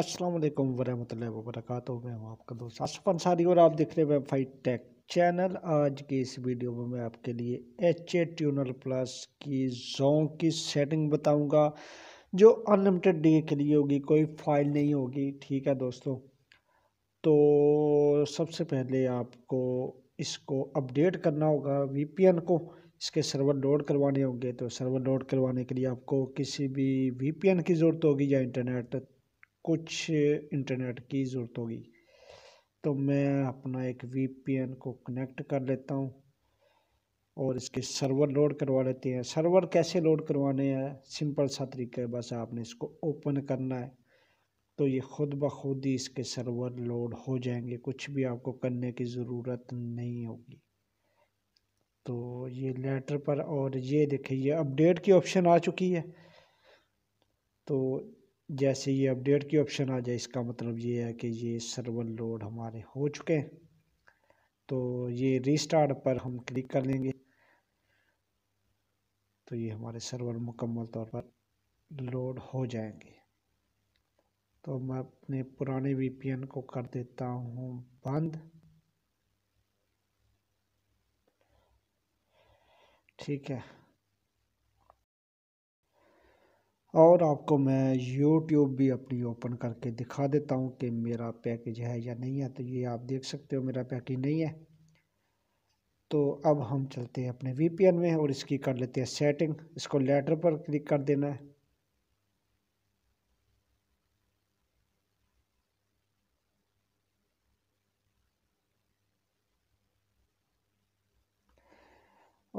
असलम वरहमल वबरक मैं हूँ आपका दोस्त आसफ अंसारी और आप देख रहे हैं वेबफाइट टेक चैनल आज के इस वीडियो में मैं आपके लिए एच ए ट्यूनल प्लस की जों की सेटिंग बताऊंगा जो अनलिमिटेड डे के लिए होगी कोई फाइल नहीं होगी ठीक है दोस्तों तो सबसे पहले आपको इसको अपडेट करना होगा एन को इसके सर्वर लोड करवाने होंगे तो सर्वर लोड करवाने के लिए आपको किसी भी एन की ज़रूरत होगी या इंटरनेट कुछ इंटरनेट की ज़रूरत होगी तो मैं अपना एक वीपीएन को कनेक्ट कर लेता हूँ और इसके सर्वर लोड करवा लेते हैं सर्वर कैसे लोड करवाने हैं सिंपल सा तरीका है बस आपने इसको ओपन करना है तो ये खुद ब खुद ही इसके सर्वर लोड हो जाएंगे कुछ भी आपको करने की ज़रूरत नहीं होगी तो ये लेटर पर और ये देखिए ये अपडेट की ऑप्शन आ चुकी है तो जैसे ये अपडेट की ऑप्शन आ जाए इसका मतलब ये है कि ये सर्वर लोड हमारे हो चुके हैं तो ये रीस्टार्ट पर हम क्लिक कर लेंगे तो ये हमारे सर्वर मुकम्मल तौर पर लोड हो जाएंगे तो मैं अपने पुराने वीपीएन को कर देता हूँ बंद ठीक है और आपको मैं यूट्यूब भी अपनी ओपन करके दिखा देता हूँ कि मेरा पैकेज है या नहीं है तो ये आप देख सकते हो मेरा पैकेज नहीं है तो अब हम चलते हैं अपने वीपीएन में और इसकी कर लेते हैं सेटिंग इसको लेटर पर क्लिक कर देना है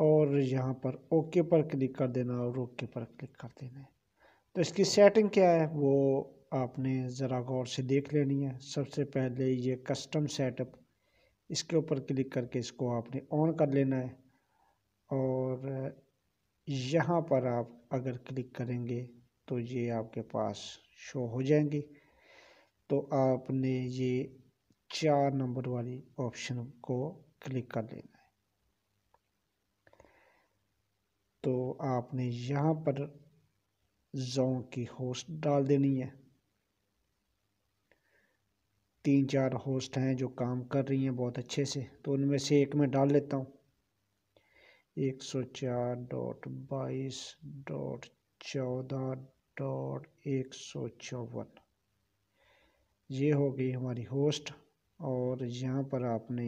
और यहाँ पर ओके पर क्लिक कर देना और ओके पर क्लिक कर देना है तो इसकी सेटिंग क्या है वो आपने ज़रा गौर से देख लेनी है सबसे पहले ये कस्टम सेटअप इसके ऊपर क्लिक करके इसको आपने ऑन कर लेना है और यहाँ पर आप अगर क्लिक करेंगे तो ये आपके पास शो हो जाएंगी तो आपने ये चार नंबर वाली ऑप्शन को क्लिक कर लेना है तो आपने यहाँ पर जोंक की होस्ट डाल देनी है तीन चार होस्ट हैं जो काम कर रही हैं बहुत अच्छे से तो उनमें से एक में डाल लेता हूँ एक सौ चार डॉट बाईस डॉट चौदह डॉट एक सौ चौवन ये हो गई हमारी होस्ट और यहाँ पर आपने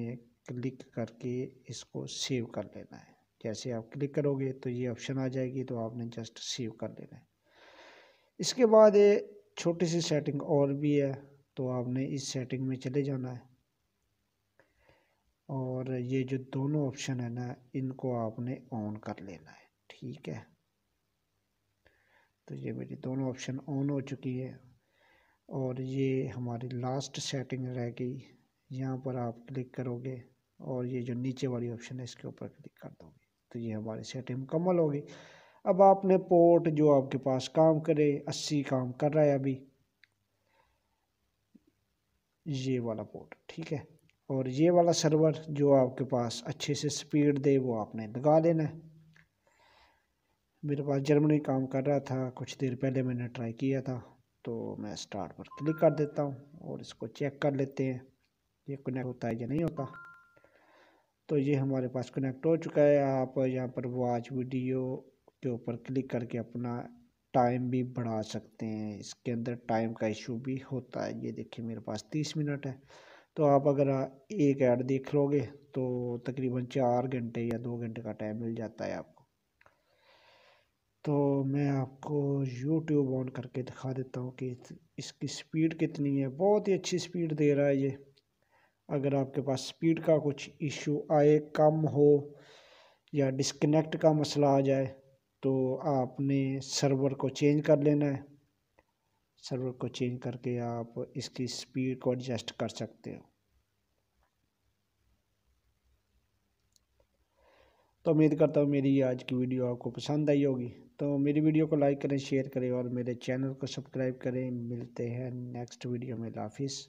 क्लिक करके इसको सेव कर लेना है जैसे आप क्लिक करोगे तो ये ऑप्शन आ जाएगी तो आपने जस्ट सेव कर लेना है इसके बाद ये छोटी सी सेटिंग और भी है तो आपने इस सेटिंग में चले जाना है और ये जो दोनों ऑप्शन है ना इनको आपने ऑन कर लेना है ठीक है तो ये मेरी दोनों ऑप्शन ऑन हो चुकी है और ये हमारी लास्ट सेटिंग रह गई यहाँ पर आप क्लिक करोगे और ये जो नीचे वाली ऑप्शन है इसके ऊपर क्लिक कर दोगे तो ये हमारी सेटिंग मुकम्मल होगी अब आपने पोर्ट जो आपके पास काम करे अस्सी काम कर रहा है अभी ये वाला पोर्ट ठीक है और ये वाला सर्वर जो आपके पास अच्छे से स्पीड दे वो आपने लगा लेना है मेरे पास जर्मनी काम कर रहा था कुछ देर पहले मैंने ट्राई किया था तो मैं स्टार्ट पर क्लिक कर देता हूँ और इसको चेक कर लेते हैं ये कनेक्ट होता है या नहीं होता तो ये हमारे पास कनेक्ट हो चुका है आप यहाँ पर वॉच वीडियो के ऊपर क्लिक करके अपना टाइम भी बढ़ा सकते हैं इसके अंदर टाइम का इशू भी होता है ये देखिए मेरे पास तीस मिनट है तो आप अगर एक ऐड देख लोगे तो तकरीबन चार घंटे या दो घंटे का टाइम मिल जाता है आपको तो मैं आपको यूट्यूब ऑन करके दिखा देता हूँ कि इसकी स्पीड कितनी है बहुत ही अच्छी स्पीड दे रहा है ये अगर आपके पास स्पीड का कुछ इशू आए कम हो या डिस्कनेक्ट का मसला आ जाए तो आपने सर्वर को चेंज कर लेना है सर्वर को चेंज करके आप इसकी स्पीड को एडजस्ट कर सकते हो तो उम्मीद करता हूँ मेरी आज की वीडियो आपको पसंद आई होगी तो मेरी वीडियो को लाइक करें शेयर करें और मेरे चैनल को सब्सक्राइब करें मिलते हैं नेक्स्ट वीडियो में लाफिज़